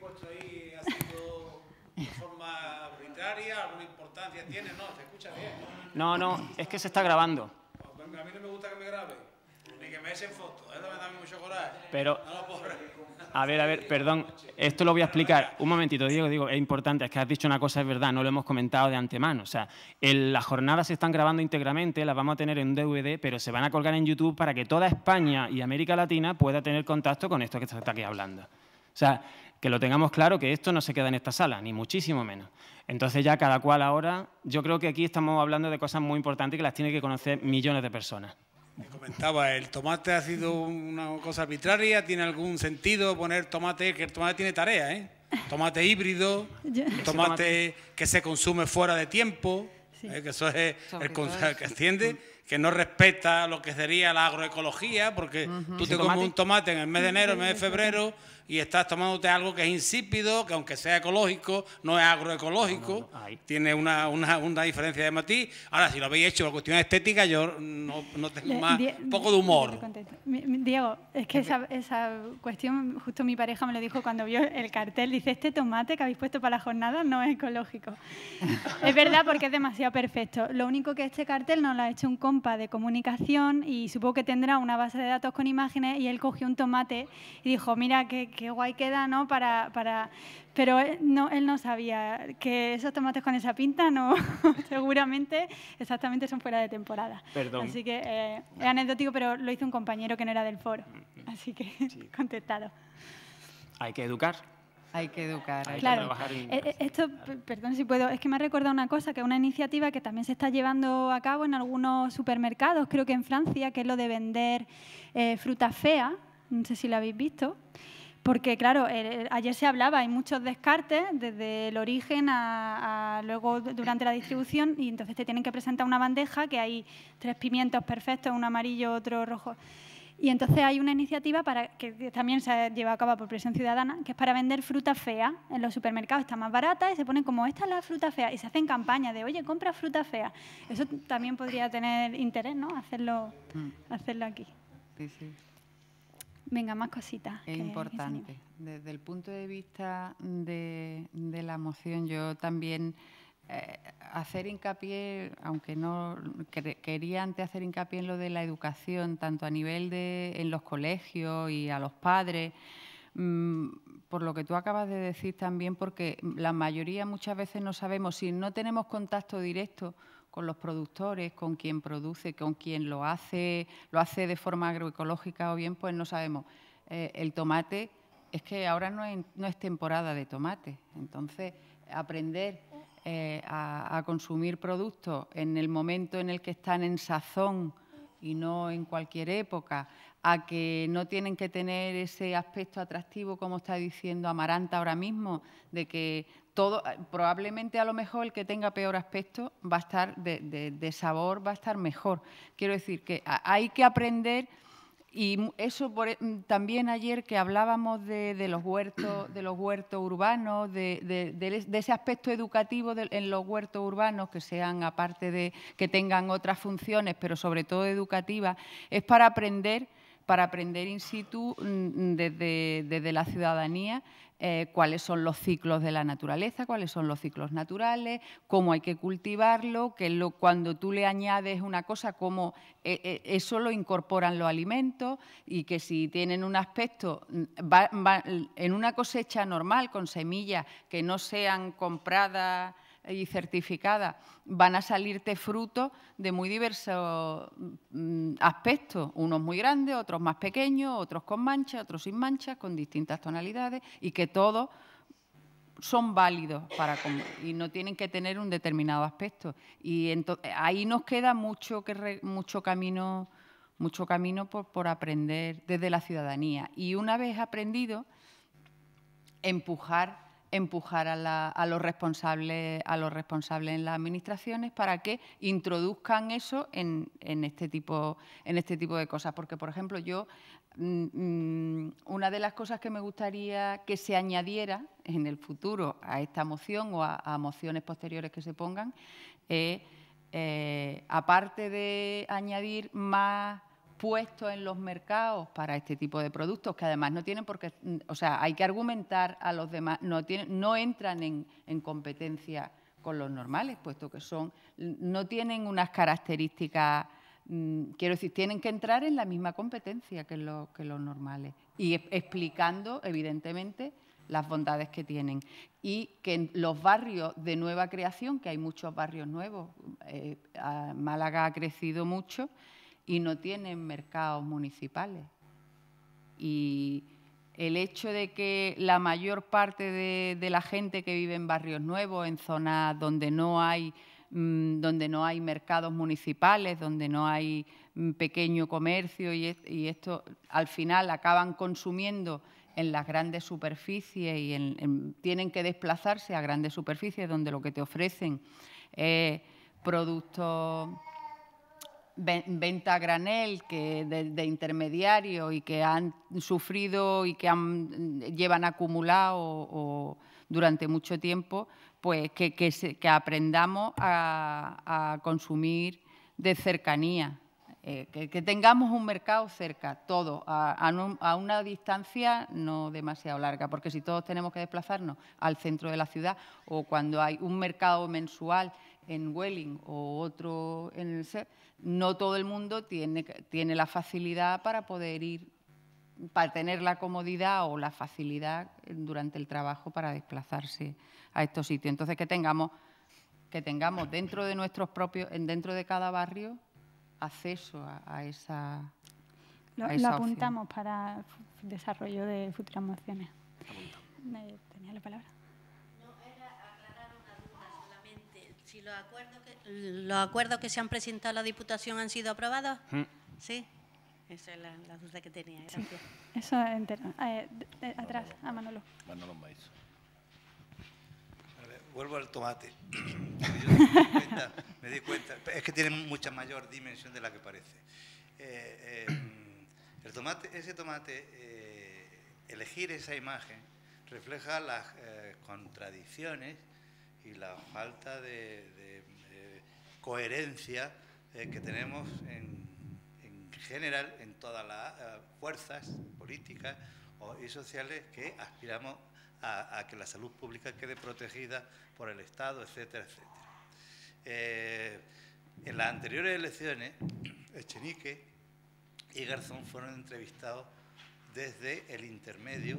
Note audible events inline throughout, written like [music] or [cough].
puesto ahí haciendo forma arbitraria? ¿Alguna importancia tiene? No, se escucha bien. No, no, es que se está grabando. a mí no me gusta que me grabe. Ni que me echen fotos. Eso me da mucho coraje. Pero, a ver, a ver, perdón. Esto lo voy a explicar. Un momentito, Diego, digo, es importante. Es que has dicho una cosa, es verdad, no lo hemos comentado de antemano. O sea, las jornadas se están grabando íntegramente, las vamos a tener en DVD, pero se van a colgar en YouTube para que toda España y América Latina pueda tener contacto con esto que se está aquí hablando. O sea, que lo tengamos claro que esto no se queda en esta sala, ni muchísimo menos. Entonces ya cada cual ahora, yo creo que aquí estamos hablando de cosas muy importantes que las tiene que conocer millones de personas. Me comentaba, el tomate ha sido una cosa arbitraria, ¿tiene algún sentido poner tomate? Que el tomate tiene tarea, ¿eh? Tomate híbrido, [laughs] tomate, que se consume fuera de tiempo, ¿eh? que eso es el, el que entiende que no respeta lo que sería la agroecología, porque tú te comes un tomate en el mes de enero, en el mes de febrero, y estás tomándote algo que es insípido, que aunque sea ecológico, no es agroecológico, tiene una, una, diferencia de matiz. Ahora, si lo habéis hecho por cuestión estética yo no, tengo más, poco de humor. Diego, es que esa, esa, cuestión, justo mi pareja me lo dijo cuando vio el cartel, dice, este tomate que habéis puesto para la jornada no es ecológico. [laughs] es verdad porque es demasiado perfecto. Lo único que este cartel no lo ha hecho un combo de comunicación y supongo que tendrá una base de datos con imágenes y él cogió un tomate y dijo, mira, qué, qué guay queda, ¿no? Para, para... Pero él no, él no sabía que esos tomates con esa pinta no, [laughs] seguramente exactamente son fuera de temporada. Así que eh, es anecdótico, pero lo hizo un compañero que no era del foro. Mm, mm. Así que [laughs] contestado. Hay que educar. Hay que educar, hay que trabajar. Eh, eh, esto, perdón si puedo, es que me ha recordado una cosa, que es una iniciativa que también se está llevando a cabo en algunos supermercados, creo que en Francia, que es lo de vender eh, fruta fea, no sé si la habéis visto. Porque, claro, ayer se hablaba, hay muchos descartes desde el origen a, a, luego durante la distribución y entonces te tienen que presentar una bandeja que hay tres pimientos perfectos, un amarillo, otro rojo. Y entonces hay una iniciativa para, que también se ha llevado a cabo por Presión Ciudadana, que es para vender fruta fea en los supermercados. Está más barata y se pone como, esta es la fruta fea. Y se hacen campañas de, oye, compra fruta fea. Eso también podría tener interés, ¿no? Hacerlo, mm. hacerlo aquí. Sí, sí. Venga, más cositas. Es importante. Desde el punto de vista de, de la moción, yo también... Eh, hacer hincapié, aunque no quería antes hacer hincapié en lo de la educación, tanto a nivel de en los colegios y a los padres, mm, por lo que tú acabas de decir también, porque la mayoría muchas veces no sabemos, si no tenemos contacto directo con los productores, con quien produce, con quien lo hace, lo hace de forma agroecológica o bien, pues no sabemos. Eh, el tomate, es que ahora no es temporada de tomate, entonces aprender eh, a, consumir productos en el momento en el que están en sazón y no en cualquier época, a que no tienen que tener ese aspecto atractivo, como está diciendo Amaranta ahora mismo, de que todo, probablemente a lo mejor el que tenga peor aspecto va a estar de, de sabor, va a estar mejor. Quiero decir que hay que aprender y eso e, mm, también ayer que hablábamos de, de, los huertos, [clears throat] de los huertos urbanos, de, de ese aspecto educativo en los huertos urbanos que sean aparte de que tengan otras funciones, pero sobre todo educativas, es para aprender para aprender in situ mm, desde, la ciudadanía eh, cuáles son los ciclos de la naturaleza, cuáles son los ciclos naturales, cómo hay que cultivarlo, que cuando tú le añades una cosa, cómo eh, eh, eso lo incorporan los alimentos y que si tienen un aspecto, mm, en una cosecha normal con semillas que no sean compradas y certificada van a salirte fruto de muy diversos mm, aspectos, unos muy grandes, otros más pequeños, otros con manchas, otros sin manchas, con distintas tonalidades y que todos son válidos para y no tienen que tener un determinado aspecto y ahí nos queda mucho que mucho camino mucho camino por, aprender desde la ciudadanía y una vez aprendido empujar empujar a, los responsables, a los responsables en las administraciones para que introduzcan eso en, este, tipo, en este tipo de cosas. Porque, por ejemplo, yo mm, mm, una de las cosas que me gustaría que se añadiera en el futuro a esta moción o a, mociones posteriores que se pongan es, eh, aparte de añadir más puesto en los mercados para este tipo de productos, que además no tienen porque o sea, hay que argumentar a los demás, no, entran en, competencia con los normales, puesto que son, no tienen unas características, mm, quiero decir, tienen que entrar en la misma competencia que, los normales y explicando, evidentemente, las bondades que tienen. Y que en los barrios de nueva creación, que hay muchos barrios nuevos, eh, Málaga ha crecido mucho, y no tienen mercados municipales. Y el hecho de que la mayor parte de, la gente que vive en barrios nuevos, en zonas donde no hay mm, donde no hay mercados municipales, donde no hay mm, pequeño comercio y, esto al final acaban consumiendo en las grandes superficies y tienen que desplazarse a grandes superficies donde lo que te ofrecen es productos venta granel que de, intermediarios intermediario y que han sufrido y que han, llevan acumulado durante mucho tiempo, pues que, aprendamos a, consumir de cercanía, eh, que, tengamos un mercado cerca, todo, a, a, una distancia no demasiado larga, porque si todos tenemos que desplazarnos al centro de la ciudad o cuando hay un mercado mensual en Welling o otro en no todo el mundo tiene, tiene la facilidad para poder ir, para tener la comodidad o la facilidad durante el trabajo para desplazarse a estos sitios. Entonces, que tengamos, que tengamos dentro de nuestros propios, dentro de cada barrio, acceso a, esa. Lo, lo apuntamos para desarrollo de futuras mociones. Tenía la palabra. los acuerdos que, se han presentado a la Diputación han sido aprobados? Mm. Sí. Esa es la, duda que tenía, Eso entero. Ah, eh, atrás, a Manolo. Manolo Vuelvo al tomate. [clears throat] me, di cuenta, es que tiene mucha mayor dimensión de la que parece. Eh, eh, el tomate, ese tomate, elegir esa imagen refleja las contradicciones y la falta de, coherencia eh, que tenemos en, general en todas las eh, fuerzas políticas y sociales que aspiramos a, que la salud pública quede protegida por el Estado, etcétera, etcétera. Eh, en las anteriores elecciones, Echenique y Garzón fueron entrevistados desde el intermedio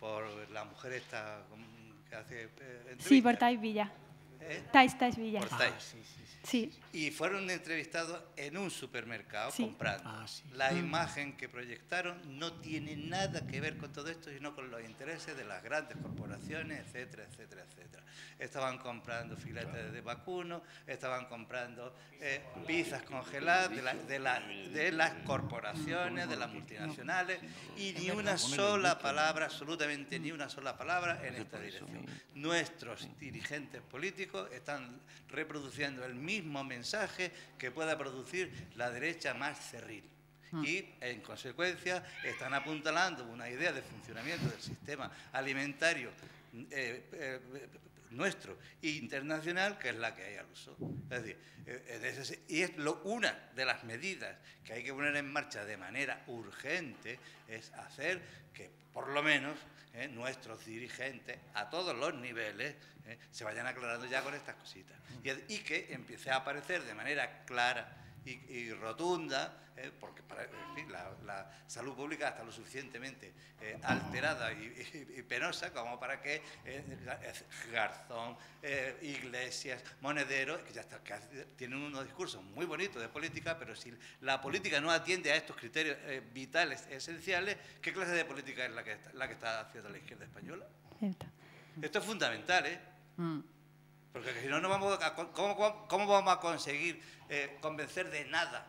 por la mujer esta, eh, sí, Villa. Tais sí, Y fueron entrevistados en un supermercado comprando. Ah, la mm. imagen que proyectaron no tiene nada que ver con todo esto, sino con los intereses de las grandes corporaciones, etcétera, etcétera, etcétera. Estaban comprando filetes de vacuno, estaban comprando eh, pizzas congeladas de, de las corporaciones, de las multinacionales, y ni una sola palabra, absolutamente ni una sola palabra en esta dirección. Nuestros dirigentes políticos están reproduciendo el mismo mensaje que pueda producir la derecha más cerril. Mm. Y, en consecuencia, están apuntalando una idea de funcionamiento del sistema alimentario eh, eh, nuestro e internacional, que es la que hay al uso. Es decir, eh, y es una de las medidas que hay que poner en marcha de manera urgente es hacer que, por lo menos, ¿eh? nuestros dirigentes a todos los niveles ¿eh? se vayan aclarando ya con estas cositas y, y que empiece a aparecer de manera clara y, rotunda, eh, porque para, la, salud pública está lo suficientemente eh, alterada y, penosa como para que eh, Garzón, Iglesias, Monedero, que ya tienen unos discursos muy bonitos de política, pero si la política no atiende a estos criterios vitales, esenciales, ¿qué clase de política es la que está, la que está haciendo la izquierda española? Esto es fundamental, ¿eh? Mm. Porque si no, no vamos ¿cómo, cómo, vamos a conseguir eh, convencer de nada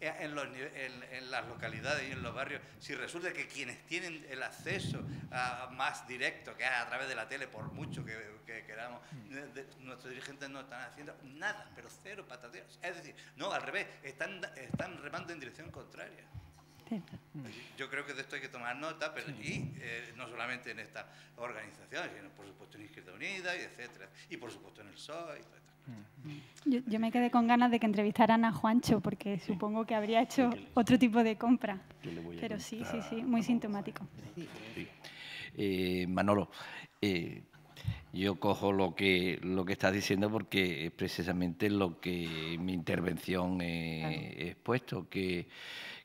eh, eh, en, las localidades y en los barrios si resulta que quienes tienen el acceso más directo, que es a través de la tele, por mucho que, queramos, mm. nuestros dirigentes no están haciendo nada, pero cero patateos. Es decir, no, al revés, están remando en dirección contraria. Yo creo que de esto hay que tomar nota, pero eh, no solamente en esta organización, sino por supuesto en Izquierda Unida, y etcétera, y por supuesto en el PSOE y mm. Yo, me quedé con ganas de que entrevistaran a Juancho, porque supongo que habría hecho otro tipo de compra. Pero sí, sí, sí, muy sintomático. Eh, Manolo, eh, yo cojo lo que, lo que estás diciendo porque es precisamente lo que mi intervención he expuesto, que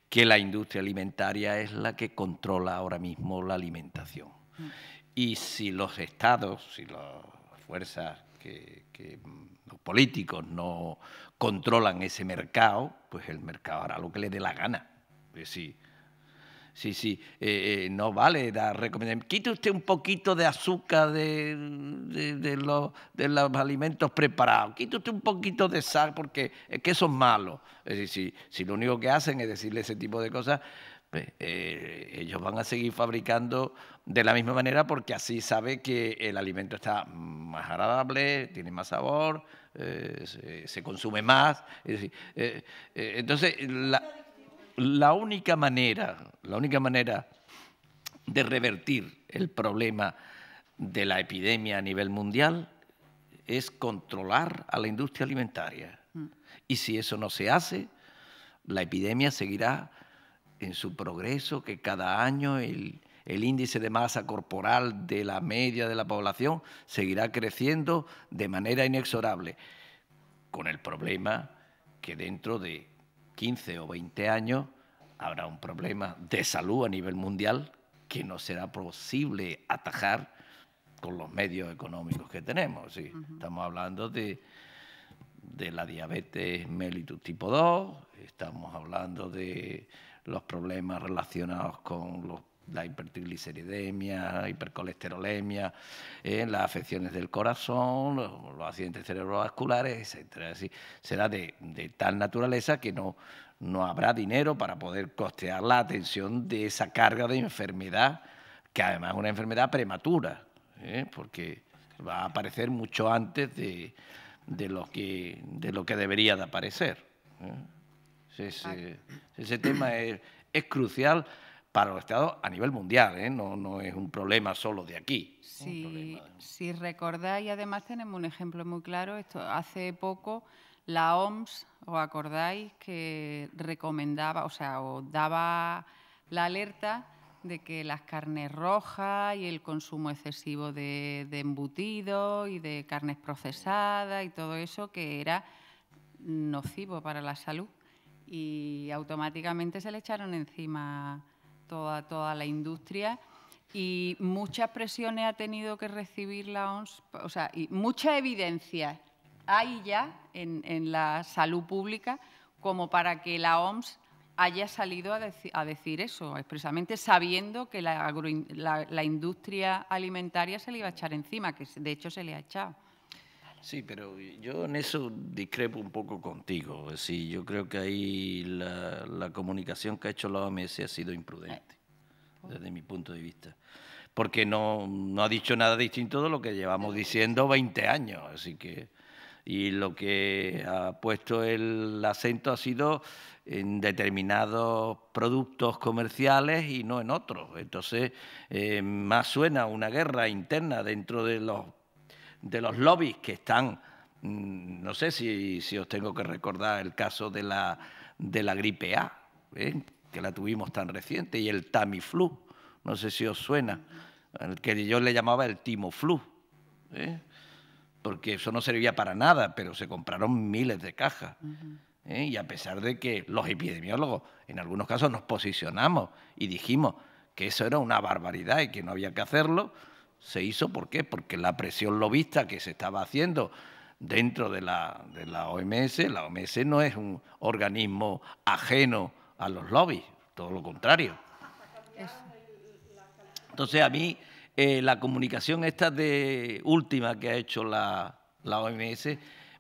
que la industria alimentaria es la que controla ahora mismo la alimentación. Mm. Y si los estados, si las fuerzas que, los políticos no controlan ese mercado, pues el mercado hará lo que le dé la gana. Es decir, sí, sí, eh, eh, no vale dar recomendación, Quite usted un poquito de azúcar de, los, alimentos preparados, quite usted un poquito de sal porque es que eso es malo. Es decir, si, si lo único que hacen es decirle ese tipo de cosas, eh, ellos van a seguir fabricando de la misma manera porque así sabe que el alimento está más agradable, tiene más sabor, se, consume más. entonces, la la única manera, la única manera de revertir el problema de la epidemia a nivel mundial es controlar a la industria alimentaria. Mm. Y si eso no se hace, la epidemia seguirá en su progreso, que cada año el, el índice de masa corporal de la media de la población seguirá creciendo de manera inexorable, con el problema que dentro de 15 o 20 años habrá un problema de salud a nivel mundial que no será posible atajar con los medios económicos que tenemos. Estamos hablando de, de la diabetes mellitus tipo 2, estamos hablando de los problemas relacionados con los la hipertrigliceridemia, hipercolesterolemia, eh, las afecciones del corazón, los, accidentes cerebrovasculares, etcétera. será de, tal naturaleza que no, no habrá dinero para poder costear la atención de esa carga de enfermedad, que además es una enfermedad prematura, eh, porque va a aparecer mucho antes de, lo, que, de lo que debería de aparecer. Eh. Ese, tema es, es crucial para los estados a nivel mundial, ¿eh? no, es un problema solo de aquí. si recordáis, además tenemos un ejemplo muy claro, esto hace poco la OMS, ¿os acordáis que recomendaba, o sea, os daba la alerta de que las carnes rojas y el consumo excesivo de, de embutidos y de carnes procesadas y todo eso que era nocivo para la salud? Y automáticamente se le echaron encima toda, toda la industria. Y muchas presiones ha tenido que recibir la OMS, o sea, y mucha evidencia hay ya en, en la salud pública como para que la OMS haya salido a, decir eso, expresamente sabiendo que la, la, industria alimentaria se le iba a echar encima, que de hecho se le ha echado. Sí, pero yo en eso discrepo un poco contigo. Es decir, yo creo que ahí la, la comunicación que ha hecho la OMS ha sido imprudente, eh. desde mi punto de vista. Porque no, no, ha dicho nada distinto de lo que llevamos diciendo 20 años. Así que y lo que ha puesto el acento ha sido en determinados productos comerciales y no en otros. Entonces, eh, más suena una guerra interna dentro de los de los lobbies que están, mm, no sé si, os tengo que recordar el caso de la, de la gripe A, ¿eh? que la tuvimos tan reciente, y el Tamiflu, no sé si os suena, el que yo le llamaba el Timoflu, ¿eh? porque eso no servía para nada, pero se compraron miles de cajas. ¿eh? Y a pesar de que los epidemiólogos en algunos casos nos posicionamos y dijimos que eso era una barbaridad y que no había que hacerlo, se hizo, ¿por qué? Porque la presión lobista que se estaba haciendo dentro de la, de la OMS, la OMS no es un organismo ajeno a los lobbies, todo lo contrario. Entonces, a mí, eh, la comunicación esta de última que ha hecho la, la OMS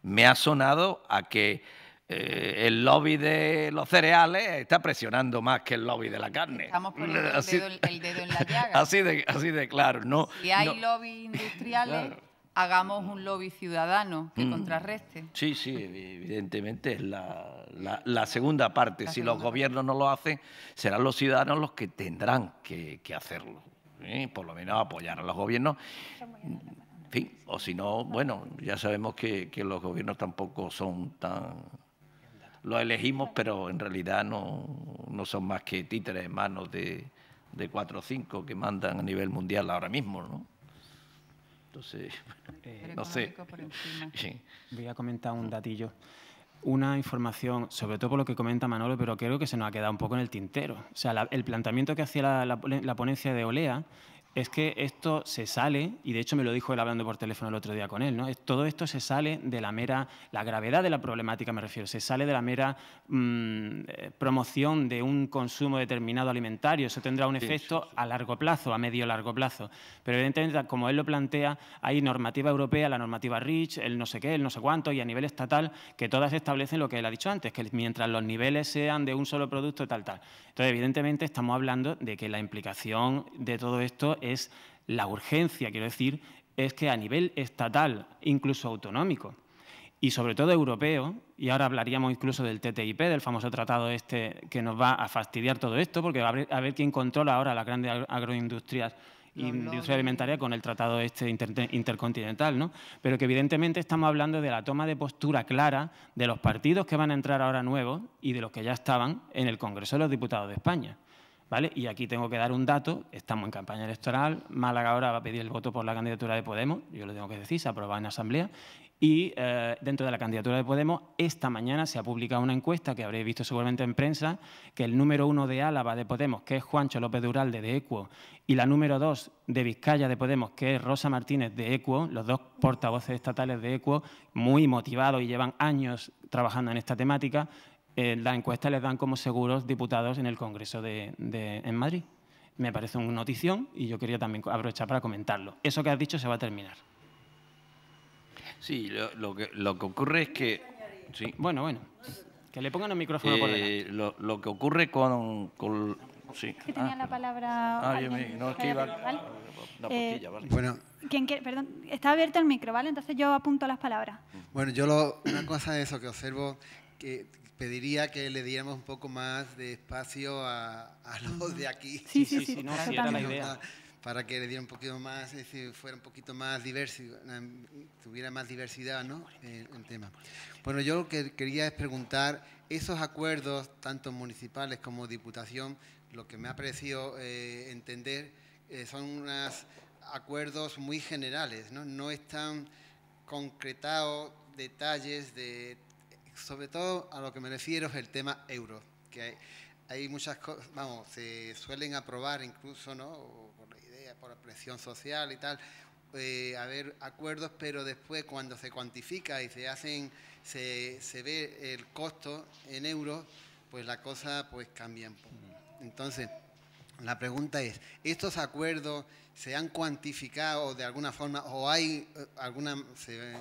me ha sonado a que eh, el lobby de los cereales está presionando más que el lobby de la carne. Estamos [laughs] poniendo el, dedo, en la llaga. [laughs] Así de, claro. No, si hay lobbies industriales, hagamos un lobby ciudadano que mm. contrarreste. Sí, sí, evidentemente es la, la, segunda parte. si los gobiernos no lo hacen, serán los ciudadanos los que tendrán que, hacerlo. ¿eh? Por lo menos apoyar a los gobiernos. En o si no, bueno, ya sabemos que, que los gobiernos tampoco son tan lo elegimos, pero en realidad no, son más que títeres en manos de, cuatro o cinco que mandan a nivel mundial ahora mismo, ¿no? Entonces, [laughs] eh, no sé. Voy a comentar un datillo. Una información, sobre todo por lo que comenta Manolo, pero creo que se nos ha quedado un poco en el tintero. O sea, el planteamiento que hacía la ponencia de Olea es que esto se sale, y de hecho me lo dijo él hablando por teléfono el otro día con él, ¿no? todo esto se sale de la mera, la gravedad de la problemática me refiero, se sale de la mera mm, eh, promoción de un consumo determinado alimentario, eso tendrá un efecto a largo plazo, a medio largo plazo, pero evidentemente como él lo plantea, hay normativa europea, la normativa REACH, el no sé qué, el no sé cuánto, y a nivel estatal, que todas establecen lo que él ha dicho antes, que mientras los niveles sean de un solo producto, tal, tal. Entonces, evidentemente estamos hablando de que la implicación de todo esto es la urgencia, quiero decir, es que a nivel estatal, incluso autonómico, y sobre todo europeo, y ahora hablaríamos incluso del TTIP, del famoso tratado este que nos va a fastidiar todo esto, porque va a haber quién controla ahora las grandes agroindustrias industria alimentaria con el tratado este intercontinental, ¿no? Pero que evidentemente estamos hablando de la toma de postura clara de los partidos que van a entrar ahora nuevos y de los que ya estaban en el Congreso de los Diputados de España. Y aquí tengo que dar un dato, estamos en campaña electoral, Málaga ahora va a pedir el voto por la candidatura de Podemos, yo lo tengo que decir, se aprobado en asamblea, y eh, dentro de la candidatura de Podemos, esta mañana se ha publicado una encuesta que habréis visto seguramente en prensa, que el número uno de Álava de Podemos, que es Juancho López Duralde, de ECUO, y la número dos de Vizcaya de Podemos, que es Rosa Martínez de ECUO, los dos portavoces estatales de ECUO, muy motivados y llevan años trabajando en esta temática, eh, la encuesta les dan como seguros diputados en el Congreso de, en Madrid. Me parece una notición y yo quería también aprovechar para comentarlo. Eso que has dicho se va a terminar. Sí, lo, que, ocurre es que... Bueno, bueno. Que le pongan el micrófono por eh, Lo, que ocurre con... sí. que tenía ah. la palabra... Ah, no, es que iba... Eh, bueno, Perdón, está abierto el micro, ¿vale? Entonces yo apunto las palabras. Bueno, yo una cosa de eso que observo, que pediría que le diéramos un poco más de espacio a, los de aquí. Sí, sí, sí, Para que le diera un poquito más, es decir, fuera un poquito más diverso, tuviera más diversidad, ¿no? El, tema. Bueno, yo lo que quería es preguntar, esos acuerdos, tanto municipales como diputación, lo que me ha parecido eh, entender, eh, son unos acuerdos muy generales, ¿no? No están concretados detalles de sobre todo a lo que me refiero es el tema euro, que hay, hay muchas cosas, vamos, se suelen aprobar incluso, ¿no? por la idea, por la presión social y tal, eh, haber acuerdos, pero después cuando se cuantifica y se hacen, se, se, ve el costo en euros, pues la cosa pues cambia poco. Entonces, la pregunta es, ¿estos acuerdos se han cuantificado de alguna forma o hay eh, alguna, se,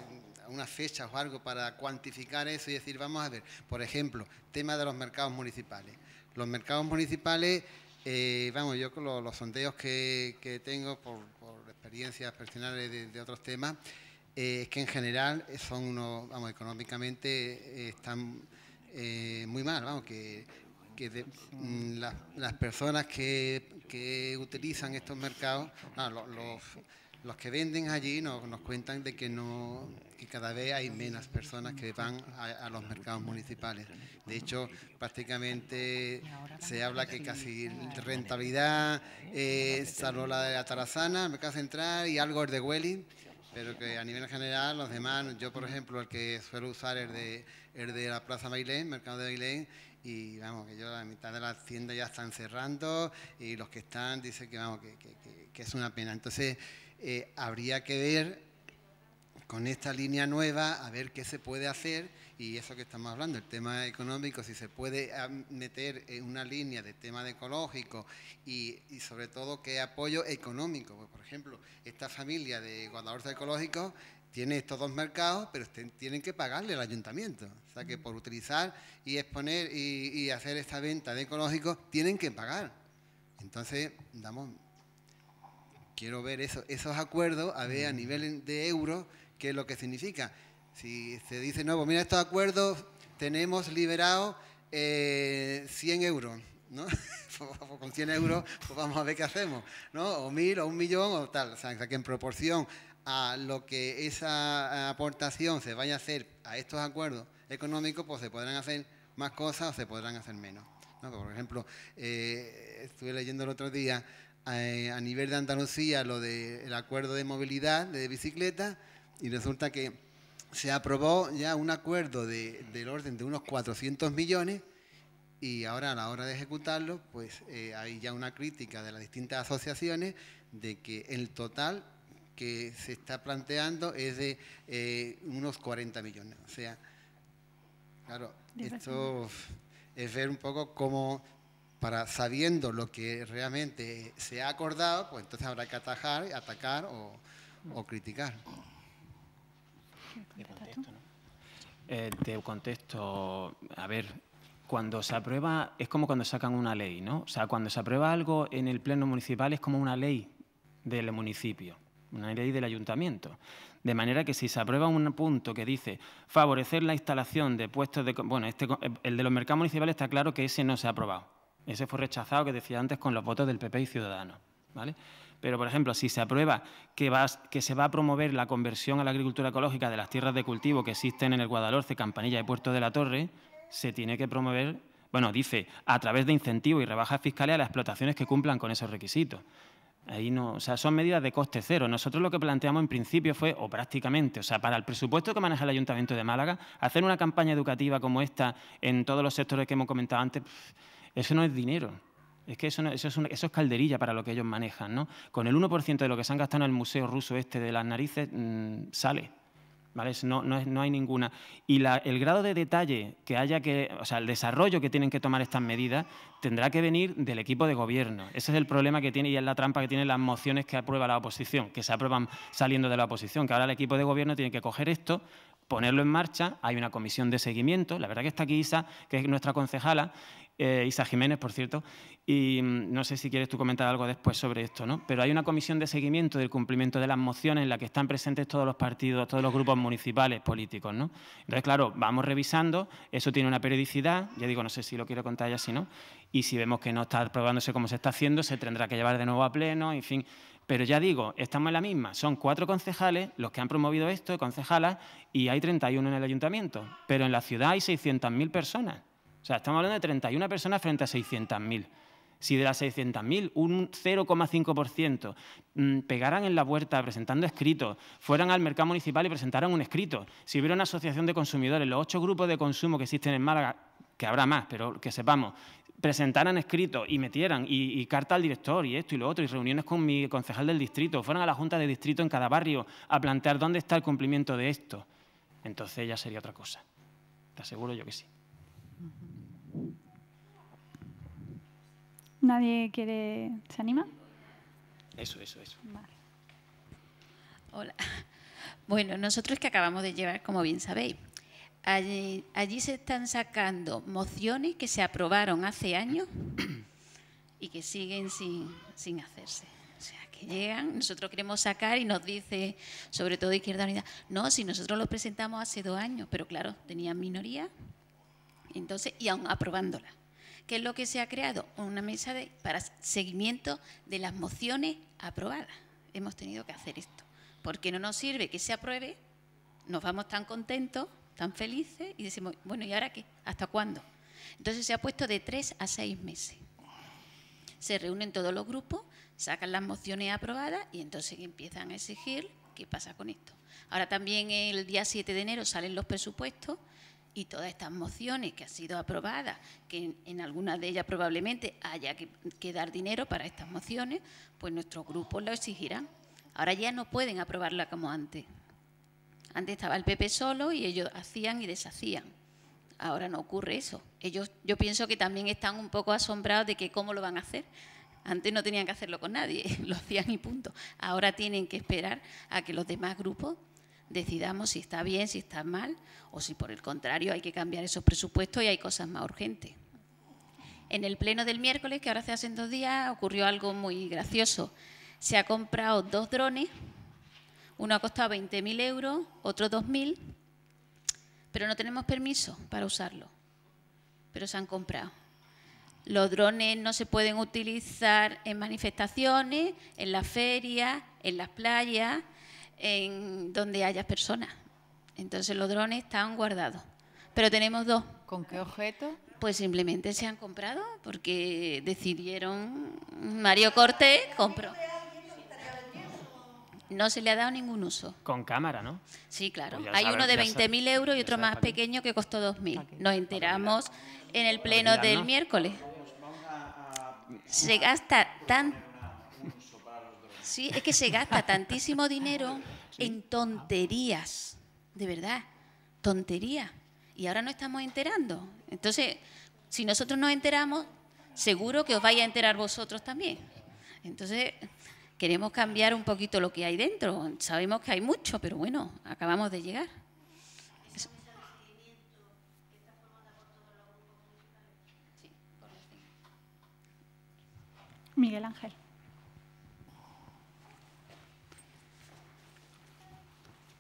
o algo para cuantificar eso y decir, vamos a ver, por ejemplo, tema de los mercados municipales. Los mercados municipales, eh, vamos, yo con los, sondeos que, tengo por, experiencias personales de, otros temas, eh, es que en general son unos, vamos, económicamente están muy mal, vamos, que que mm, las personas que, utilizan estos mercados, ah, los, que venden allí nos, nos cuentan de que no que cada vez hay menos personas que van a, los mercados municipales. De hecho, prácticamente se habla que casi rentabilidad, eh, salvo la de la Tarazana, mercado central y algo el de Welling pero que a nivel general los demás, yo por ejemplo el que suelo usar es de, el de la Plaza Bailén, Mercado de Bailén, y vamos, que yo la mitad de las tiendas ya están cerrando y los que están dicen que vamos, que, es una pena. Entonces, eh, habría que ver con esta línea nueva, a ver qué se puede hacer y eso que estamos hablando, el tema económico, si se puede ah, meter en una línea de tema ecológico y, sobre todo qué apoyo económico. Pues, por ejemplo, esta familia de guardadores ecológicos tiene estos dos mercados, pero este, tienen que pagarle al ayuntamiento. O sea que por utilizar y exponer y, hacer esta venta de ecológicos, tienen que pagar. Entonces, damos, quiero ver esos acuerdos a ver a nivel de euros qué es lo que significa. Si se dice, no, pues mira, estos acuerdos tenemos liberado 100 eh, euros. ¿no? [laughs] Pues, pues, con 100 euros, pues vamos a ver qué hacemos, ¿no? O mil, o un millón, o tal. O sea, que en proporción a lo que esa aportación se vaya a hacer a estos acuerdos económicos, pues se podrán hacer más cosas o se podrán hacer menos. Por ejemplo, eh, estuve leyendo el otro día eh, a nivel de Andalucía lo del acuerdo de movilidad de bicicleta y resulta que se aprobó ya un acuerdo del orden de unos 400 millones y ahora a la hora de ejecutarlo, pues eh, hay ya una crítica de las distintas asociaciones de que el total que se está planteando es de eh, unos 40 millones. O sea, claro, esto es ver un poco como para sabiendo lo que realmente se ha acordado, pues entonces habrá que atajar, atacar o, criticar. Te contexto? ¿no? eh, te a ver, cuando se aprueba, es como cuando sacan una ley, ¿no? O sea, cuando se aprueba algo en el Pleno Municipal es como una ley del municipio una ley del ayuntamiento. De manera que si se aprueba un punto que dice favorecer la instalación de puestos de... Bueno, este eh, el de los mercados municipales está claro que ese no se ha aprobado. Ese fue rechazado, que decía antes, con los votos del PP y Ciudadanos. ¿vale? Pero, por ejemplo, si se aprueba que, que, se va a promover la conversión a la agricultura ecológica de las tierras de cultivo que existen en el Guadalhorce, Campanilla y Puerto de la Torre, se tiene que promover, bueno, dice, a través de incentivos y rebajas fiscales a las explotaciones que cumplan con esos requisitos. Ahí no, o sea, son medidas de coste cero. Nosotros lo que planteamos en principio fue, o prácticamente, o sea, para el presupuesto que maneja el Ayuntamiento de Málaga, hacer una campaña educativa como esta en todos los sectores que hemos comentado antes, eso no es dinero. Es que eso, eso, es calderilla para lo que ellos manejan, ¿no? Con el 1% de lo que se han gastado en el Museo Ruso este de las narices, mm, sale. No, no hay ninguna. Y la, el grado de detalle que haya que, o sea, el desarrollo que tienen que tomar estas medidas tendrá que venir del equipo de gobierno. Ese es el problema que tiene y es la trampa que tienen las mociones que aprueba la oposición, que se aprueban saliendo de la oposición, que ahora el equipo de gobierno tiene que coger esto, ponerlo en marcha, hay una comisión de seguimiento, la verdad que está aquí Isa, que es nuestra concejala, eh, Isa Jiménez, por cierto, y mm, no sé si quieres tú comentar algo después sobre esto, ¿no? Pero hay una comisión de seguimiento del cumplimiento de las mociones en la que están presentes todos los partidos, todos los grupos municipales políticos, ¿no? Entonces, claro, vamos revisando, eso tiene una periodicidad, ya digo, no sé si lo quiero contar ya, si no, y si vemos que no está probándose como se está haciendo, se tendrá que llevar de nuevo a pleno, en fin. Pero ya digo, estamos en la misma, son cuatro concejales los que han promovido esto, concejalas, y hay 31 en el ayuntamiento, pero en la ciudad hay 600.000 personas. O sea, estamos hablando de 31 personas frente a 600.000. Si de las 600.000 un 0,5% mm, pegaran en la puerta presentando escritos, fueran al mercado municipal y presentaran un escrito, si hubiera una asociación de consumidores, los ocho grupos de consumo que existen en Málaga, que habrá más, pero que sepamos, presentaran escritos y metieran y, carta al director y esto y lo otro y reuniones con mi concejal del distrito, fueran a la junta de distrito en cada barrio a plantear dónde está el cumplimiento de esto, entonces ya sería otra cosa. Te aseguro yo que sí. ¿Nadie quiere? ¿Se anima? Eso, eso, eso. Hola. [laughs] Bueno, nosotros que acabamos de llegar, como bien sabéis, allí, se están sacando mociones que se aprobaron hace años [coughs] y que siguen sin, sin hacerse. O sea, que llegan, nosotros queremos sacar y nos dice, sobre todo Izquierda Unida, no, si nosotros lo presentamos hace dos años, pero claro, tenían minoría, entonces, y aún aprobándola. ¿Qué es lo que se ha creado? Una mesa de, para seguimiento de las mociones aprobadas. Hemos tenido que hacer esto, porque no nos sirve que se apruebe, nos vamos tan contentos, tan felices y decimos, bueno, ¿y ahora qué? ¿Hasta cuándo? Entonces se ha puesto de tres a seis meses. Se reúnen todos los grupos, sacan las mociones aprobadas y entonces empiezan a exigir qué pasa con esto. Ahora también el día 7 de enero salen los presupuestos, y todas estas mociones que han sido aprobadas, que en, algunas de ellas probablemente haya que, dar dinero para estas mociones, pues nuestros grupos lo exigirán. Ahora ya no pueden aprobarla como antes. Antes estaba el PP solo y ellos hacían y deshacían. Ahora no ocurre eso. Ellos, yo pienso que también están un poco asombrados de que cómo lo van a hacer. Antes no tenían que hacerlo con nadie, [laughs] lo hacían y punto. Ahora tienen que esperar a que los demás grupos decidamos si está bien, si está mal, o si por el contrario hay que cambiar esos presupuestos y hay cosas más urgentes. En el pleno del miércoles, que ahora se hacen dos días, ocurrió algo muy gracioso. Se ha comprado dos drones, uno ha costado 20.000 euros, otro 2.000, pero no tenemos permiso para usarlo, pero se han comprado. Los drones no se pueden utilizar en manifestaciones, en las ferias, en las playas, en donde haya personas. Entonces los drones están guardados. Pero tenemos dos. ¿Con qué objeto? Pues simplemente se han comprado porque decidieron, Mario Cortés compró. No se le ha dado ningún uso. Con cámara, ¿no? Sí, claro. Pues Hay uno de 20.000 euros y otro más pequeño que costó 2.000. Nos enteramos en el pleno del miércoles. Se gasta tanto. Sí, es que se gasta tantísimo dinero en tonterías, de verdad, tonterías. Y ahora no estamos enterando. Entonces, si nosotros nos enteramos, seguro que os vais a enterar vosotros también. Entonces, queremos cambiar un poquito lo que hay dentro. Sabemos que hay mucho, pero bueno, acabamos de llegar. Miguel Ángel.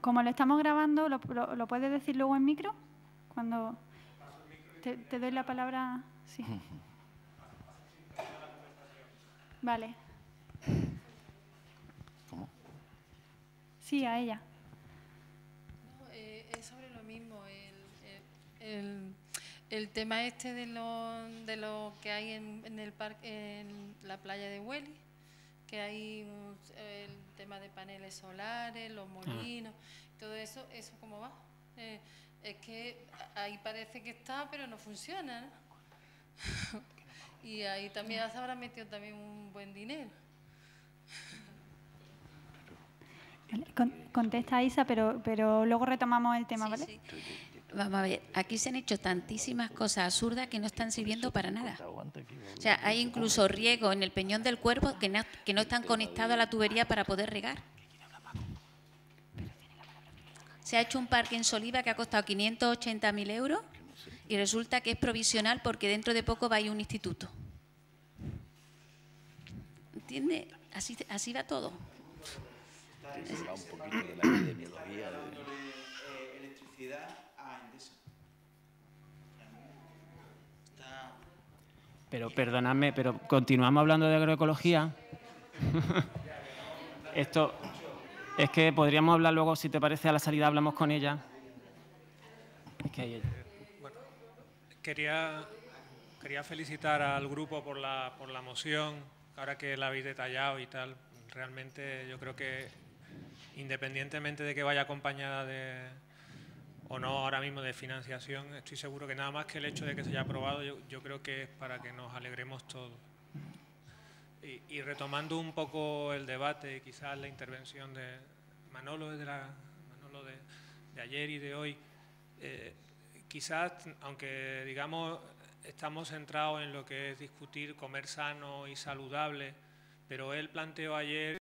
como lo estamos grabando, ¿lo, puedes decir luego en micro? Cuando te, doy la palabra. Sí. [laughs] Vale. ¿Cómo? Sí, a ella. Eh, es sobre lo mismo. El, el, tema este de lo, de lo que hay en, en el parque, en la playa de Hueli que hay el tema de paneles solares, los ah. molinos, todo eso, ¿eso cómo va? Eh, es que ahí parece que está, pero no funciona, [laughs] y ahí también se habrá metido también un buen dinero. contesta Isa, pero, pero luego retomamos el tema, ¿vale? vamos a ver, aquí se han hecho tantísimas cosas absurdas que no están sirviendo para nada. O sea, hay incluso riego en el Peñón del Cuervo que no, están conectados a la tubería para poder regar. Se ha hecho un parque en Soliva que ha costado 580.000 euros y resulta que es provisional porque dentro de poco va a ir un instituto. ¿Entiende? Así, va todo. un poquito de la eh, eh, electricidad Pero perdonadme, pero continuamos hablando de agroecología. [laughs] Esto es que podríamos hablar luego, si te parece, a la salida hablamos con ella. quería, quería felicitar al grupo por la, por la moción, ahora que la habéis detallado y tal. Realmente yo creo que independientemente de que vaya acompañada de, o no ahora mismo de financiación, estoy seguro que nada más que el hecho de que se haya aprobado, yo, creo que es para que nos alegremos todos. Y, retomando un poco el debate, quizás la intervención de Manolo de, de, ayer y de hoy, eh, quizás, aunque digamos estamos centrados en lo que es discutir comer sano y saludable, pero él planteó ayer